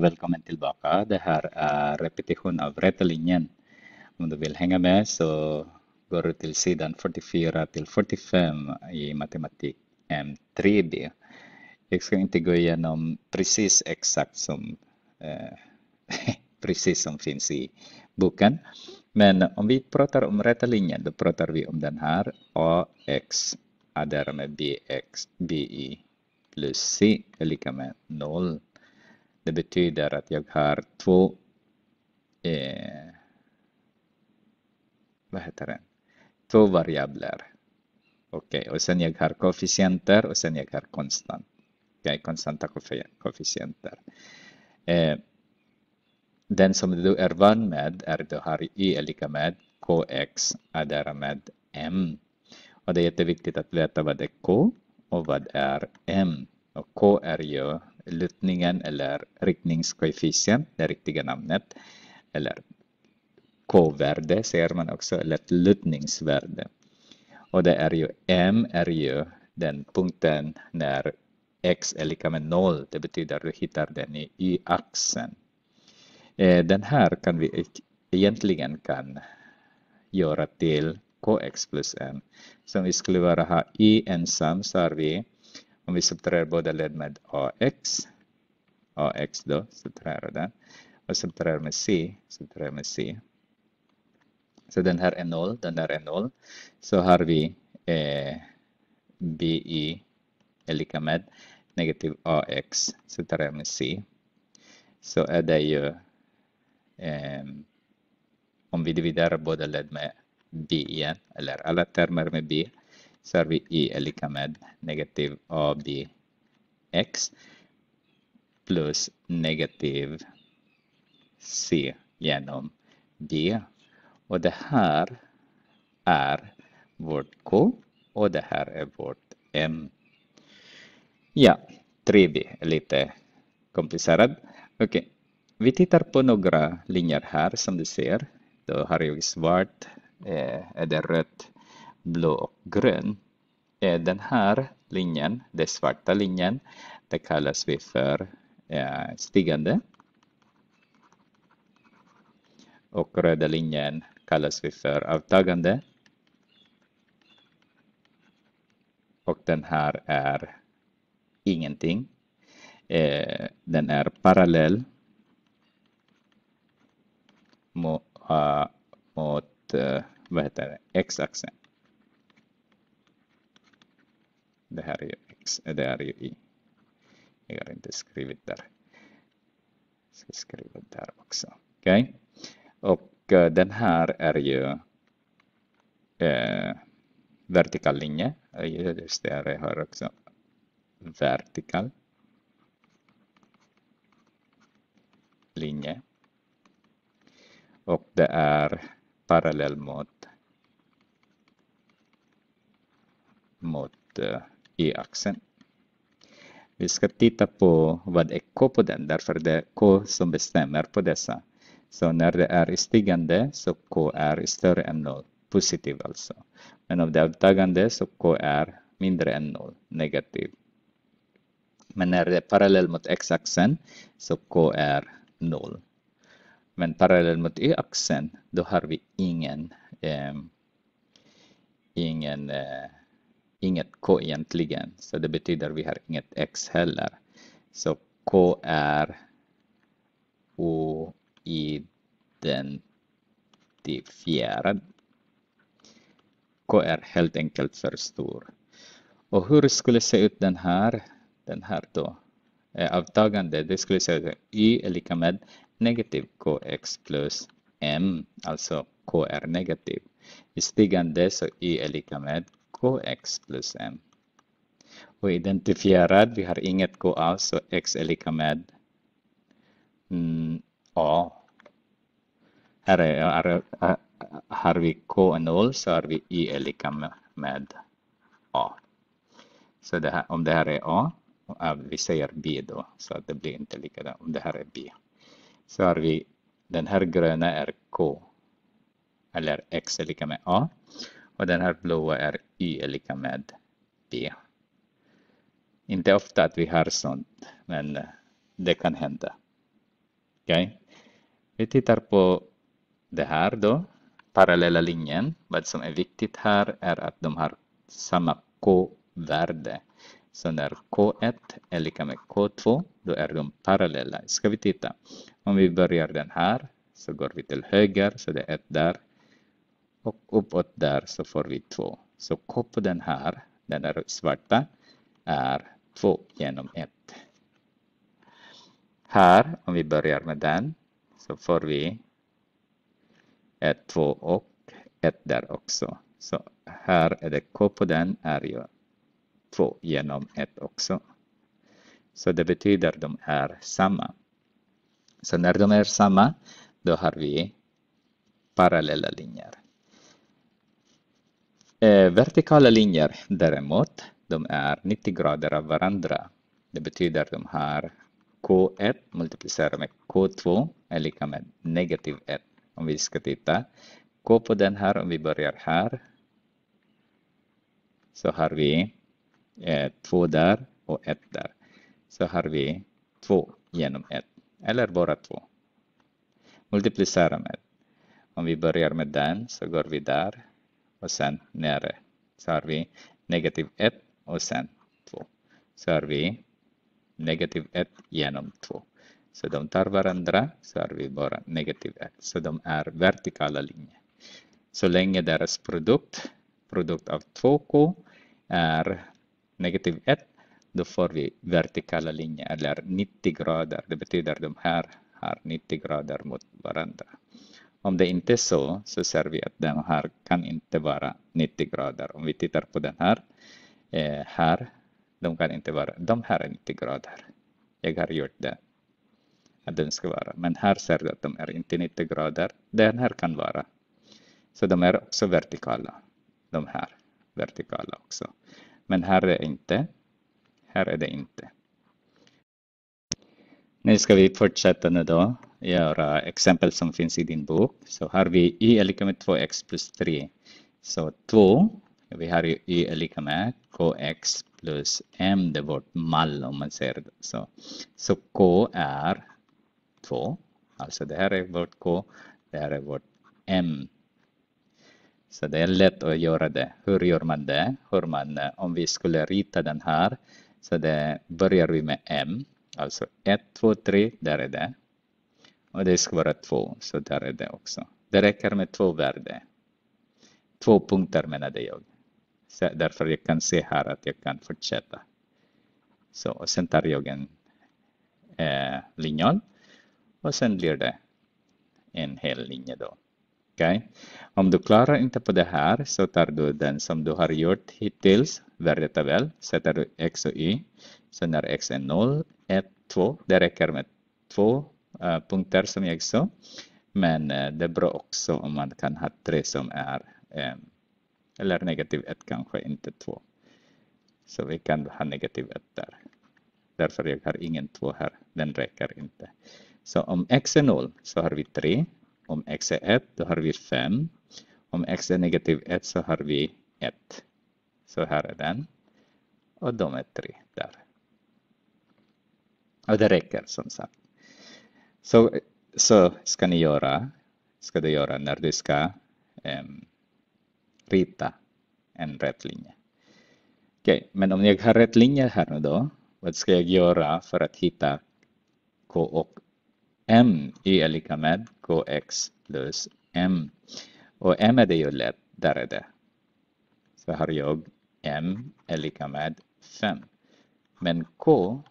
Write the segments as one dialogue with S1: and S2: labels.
S1: och välkommen tillbaka. Det här är repetition av rätta linjen. Om du vill hänga med så går du till sidan 44 till 45 i matematik M3B. Jag ska inte gå igenom precis exakt som eh, precis som finns i boken. Men om vi pratar om rätta linjen, då pratar vi om den här AX adderar därmed BX, BI plus C är lika med 0. Det betyder att jag har två eh, vad heter det? Två variabler. Okej, okay. och sen jag har koefficienter och sen jag har konstant. Okej, okay. konstanta koefficienter. Eh, den som du är van med är du har y är lika med kx är med m. Och det är jätteviktigt att veta vad är k och vad är m. Och k är ju lutningen eller riktningskoefficient, det riktiga namnet. Eller K-värde ser man också, eller lutningsvärde. Och det är ju M är ju den punkten när X är lika med noll. Det betyder att du hittar den i Y-axeln. Eh, den här kan vi e- egentligen kan göra till kx plus m. Så om vi skulle bara ha y ensam så har vi om vi subtraherar båda led med AX, AX då, subtraherar den. Och subtraherar med C, subtraherar med C. Så den här är noll, den där är noll. Så har vi eh, BI är lika med negativ AX, subtraherar med C. Så är det ju, eh, om vi dividerar båda led med B igen, eller alla termer med B, så är vi i är lika med negativ abx plus negativ c genom b. Och det här är vårt k och det här är vårt m. Ja, 3 b är lite komplicerad. Okej, okay. vi tittar på några linjer här som du ser. Då har jag svart, eh, är det rött blå och grön. Den här linjen, den svarta linjen, det kallas vi för eh, stigande. Och röda linjen kallas vi för avtagande. Och den här är ingenting. Eh, den är parallell eh, mot, mot x-axeln. Det här är ju, eh, det är ju i. Jag har inte skrivit där. Jag ska skriva där också. Okej. Okay. Och eh, den här är ju eh, vertikal linje. Eh, just det, jag har också vertikal linje. Och det är parallell mot mot y-axeln. Vi ska titta på vad är K på den, därför det är K som bestämmer på dessa. Så när det är stigande så K är större än 0, positiv alltså. Men om det är avtagande så K är mindre än 0, negativ. Men när det är parallell mot x-axeln så K är 0. Men parallell mot y-axeln då har vi ingen, eh, ingen eh, inget k egentligen, så det betyder vi har inget x heller. Så k är oidentifierad. K är helt enkelt för stor. Och hur skulle se ut den här? Den här då? Eh, avtagande, det skulle säga ut y är lika med negativ kx plus m, alltså k är negativ. I stigande så y är lika med kx plus m. Och identifierad, vi har inget k alls, så x är lika med mm, a. Här, är, här, har vi k och 0 så har vi Y är lika med, a. Så det här, om det här är a, vi säger b då, så det blir inte likadant om det här är b. Så har vi den här gröna är k, eller x är lika med a. Och den här blåa är Y är lika med B. Inte ofta att vi har sånt, men eh, det kan hända. Okay? Vi tittar på det här då, parallella linjen. Vad som är viktigt här är att de har samma K-värde. Så när K1 är lika med K2, då är de parallella. Ska vi titta? Om vi börjar den här, så går vi till höger, så det är 1 där, och uppåt där så får vi 2. Så k på den här, den där svarta, är 2 genom 1. Här, om vi börjar med den, så får vi 1, 2 och 1 där också. Så här är det k på den är ju 2 genom 1 också. Så det betyder de är samma. Så när de är samma, då har vi parallella linjer. Eh, vertikala linjer däremot, de är 90 grader av varandra. Det betyder de har K1 multiplicerat med K2 är lika med negativ 1. Om vi ska titta K på den här, om vi börjar här, så har vi 2 eh, där och 1 där. Så har vi 2 genom 1, eller bara 2. Multiplicera med. Om vi börjar med den så går vi där, och sen nere. Så har vi negativ 1 och sen 2. Så har vi negativ 1 genom 2. Så de tar varandra, så har vi bara negativ 1. Så de är vertikala linjer. Så länge deras produkt, produkt av 2k, är negativ 1, då får vi vertikala linjer, eller 90 grader. Det betyder de här har 90 grader mot varandra. Om det inte är så, så ser vi att den här kan inte vara 90 grader. Om vi tittar på den här, eh, här, de kan inte vara, de här är 90 grader. Jag har gjort det, att den ska vara. Men här ser du att de är inte 90 grader. Den här kan vara. Så de är också vertikala, de här vertikala också. Men här är det inte, här är det inte. Nu ska vi fortsätta nu då göra exempel som finns i din bok. Så har vi y är lika med 2x plus 3. Så 2, vi har ju y är lika med kx plus m, det är vårt mall om man ser. det. så. Så k är 2, alltså det här är vårt k, det här är vårt m. Så det är lätt att göra det. Hur gör man det? Hur man, eh, om vi skulle rita den här, så det börjar vi med m Alltså 1, 2, 3, där är det. Och det ska vara 2, så där är det också. Det räcker med två värden. Två punkter menade jag. Så därför jag kan se här att jag kan fortsätta. Så, och sen tar jag en eh, linjal och sen blir det en hel linje då. Okay. Om du klarar inte på det här så tar du den som du har gjort hittills, värdetabell, sätter du x och y. Så när x är 0, ett, två. Det räcker med två uh, punkter som jag sa. Men uh, det är bra också om man kan ha tre som är um, eller negativ ett kanske, inte två. Så vi kan ha negativ ett där. Därför jag har ingen två här, den räcker inte. Så om x är 0 så har vi 3, Om x är 1 då har vi 5, Om x är negativ 1 så har vi 1. Så här är den. Och de är 3 där. Och det räcker som sagt. Så, så ska ni göra, ska du göra när du ska um, rita en rät linje. Okej, okay, men om jag har rätt linje här nu då, vad ska jag göra för att hitta k och m i är lika med kx plus m. Och m är det ju lätt, där är det. Så har jag m är lika med 5. Men K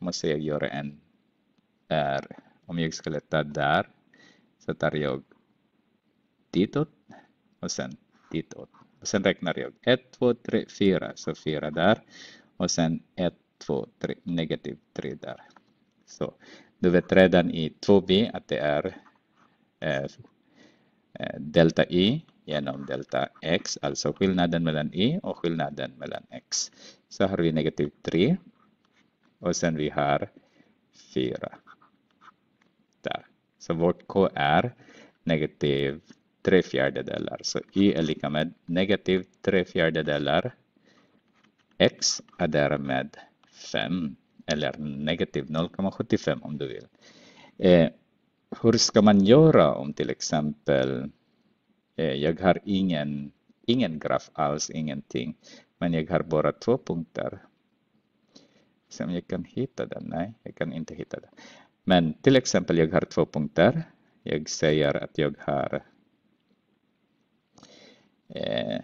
S1: måste jag göra en R. Om jag ska leta där så tar jag ditåt och sen ditåt. Och sen räknar jag 1, 2, 3, 4. Så 4 där. Och sen 1, 2, 3, negativ 3 där. Så du vet redan i 2b att det är eh, eh, delta i genom delta x, alltså skillnaden mellan i och skillnaden mellan x. Så har vi negativ 3 och sen vi har 4. Där. Så vårt K är negativ 3 fjärdedelar. Så Y är lika med negativ 3 fjärdedelar. X är därmed 5 eller negativ 0,75 om du vill. Eh, hur ska man göra om till exempel eh, jag har ingen, ingen graf alls, ingenting, men jag har bara två punkter se om jag kan hitta den. Nej, jag kan inte hitta den. Men till exempel, jag har två punkter. Jag säger att jag har eh,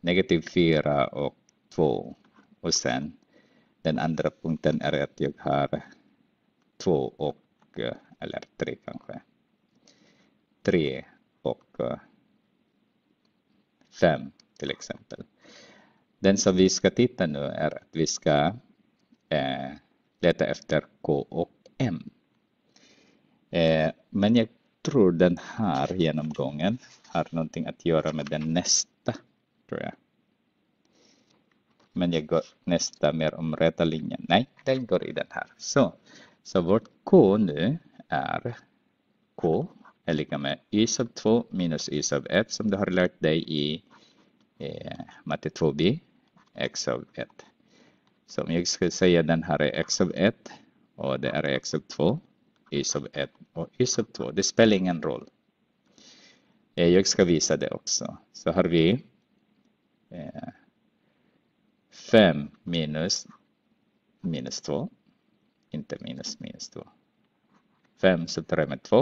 S1: negativ 4 och 2. Och sen den andra punkten är att jag har 2 och, eh, eller 3 kanske. 3 och 5 eh, till exempel. Den som vi ska titta nu är att vi ska Eh, leta efter K och M. Eh, men jag tror den här genomgången har någonting att göra med den nästa, tror jag. Men jag går nästa mer om rätta linjen. Nej, den går i den här. Så, så vårt K nu är K är lika med y sub 2 minus y sub 1 som du har lärt dig i eh, matte 2b, x sub 1. Så om jag ska säga den här är x av 1 och det är x av 2, y av 1 och y av 2. Det spelar ingen roll. Eh, jag ska visa det också. Så har vi 5 eh, minus minus 2. Inte minus minus 2. 5 subtraherar med 2.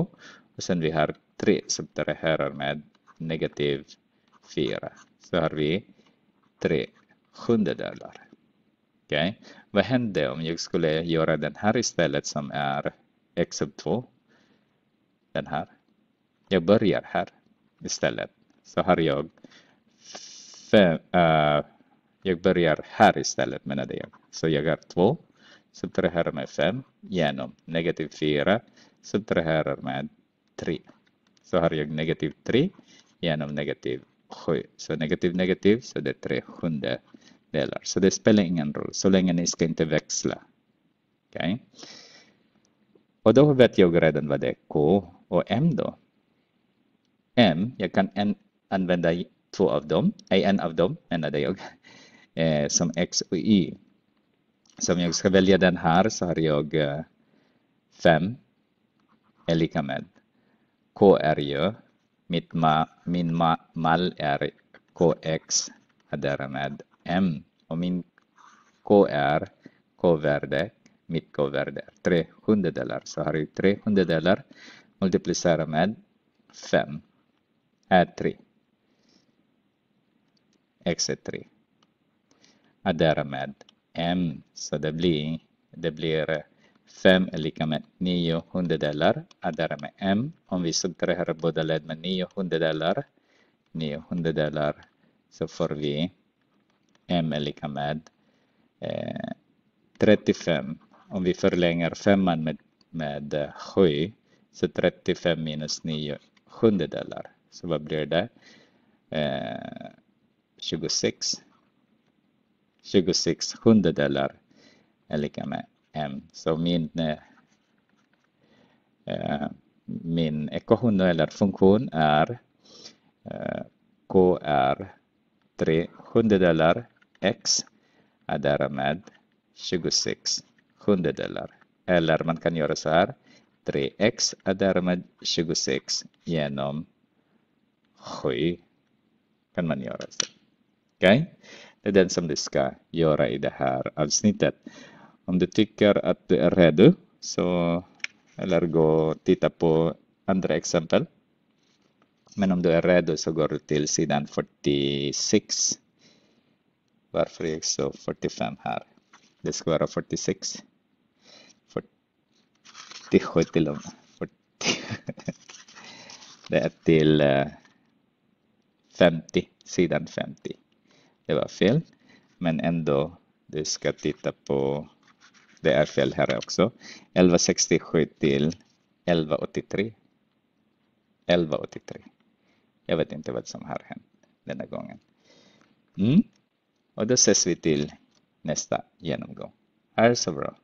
S1: Och sen vi har 3 subtraherar med negativ 4. Så har vi 3 sjundedelar. Okej, okay. vad händer om jag skulle göra den här istället som är x sub 2? Den här. Jag börjar här istället. Så har jag fem, uh, jag börjar här istället menade jag. Så jag har 2, subtraherar med 5 genom negativ 4, subtraherar med 3. Så har jag negativ 3 genom negativ 7. Så negativ negativ så det är 3 sjunde delar. Så det spelar ingen roll så länge ni ska inte växla. Okay? Och då vet jag redan vad det är K och M då. M, jag kan en, använda två av dem, nej en av dem menade jag, eh, som X och Y. Så om jag ska välja den här så har jag 5 eh, är lika med K är ju, mitt ma, min ma, mall är KX, med M och min K är K-värde, mitt K-värde är 3 hundradelar. Så har jag 3 hundradelar multiplicerat med 5 är 3. X är 3. Addera med M, så det blir, det blir 5 är lika med 9 hundradelar. Addera med M. Om vi subtraherar båda led med 9 hundradelar, 9 hundradelar, så får vi m är lika med eh, 35. Om vi förlänger femman med, med 7 eh, så 35 minus 9 sjundedelar. Så vad blir det? Eh, 26. 26 sjundedelar är lika med m. Så min, eh, min ekvation eller funktion är eh, k är 3 sjundedelar x är därmed 26 sjundedelar. Eller man kan göra så här. 3x är därmed 26 genom 7. Kan man göra så. Okej? Okay? Det är den som du ska göra i det här avsnittet. Om du tycker att du är redo så eller gå och titta på andra exempel. Men om du är redo så går du till sidan 46 varför är också 45 här. Det ska vara 46. 47 till och med. 40. Det är till 50, eh, sidan 50. Det var fel, men ändå du ska titta på, det är fel här också. 1167 till 1183. 1183. Jag vet inte vad som har hänt denna gången. Mm. O da ses nesta till nästa genomgång. Hej så